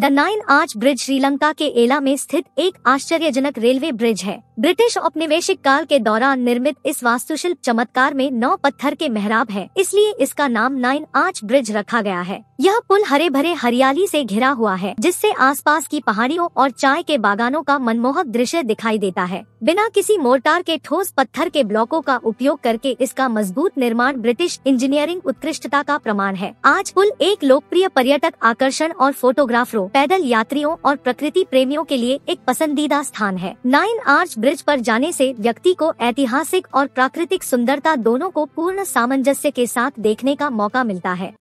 the nine arch bridge Sri Lanka के एला में स्थित एक आश्चर्यजनक रेलवे ब्रिज है ब्रिटिश औपनिवेशिक काल के दौरान निर्मित इस वास्तुशिल्प चमत्कार में नौ पत्थर के मेहराब है इसलिए इसका नाम नाइन आर्च ब्रिज रखा गया है यह पुल हरे भरे हरियाली से घिरा हुआ है जिससे आसपास की पहाड़ियों और चाय के बागानों का मनमोहक दृश्य दिखाई देता है बिना किसी मोर्टार के ठोस पत्थर के ब्लॉकों का उपयोग करके इसका मजबूत निर्माण ब्रिटिश इंजीनियरिंग उत्कृष्टता का प्रमाण है आज पुल एक लोकप्रिय पर्यटक आकर्षण और फोटोग्राफ जो पैदल यात्रियों और प्रकृति प्रेमियों के लिए एक पसंदीदा स्थान है नाइन आर्च ब्रिज पर जाने से व्यक्ति को ऐतिहासिक और प्राकृतिक सुंदरता दोनों को पूर्ण सामंजस्य के साथ देखने का मौका मिलता है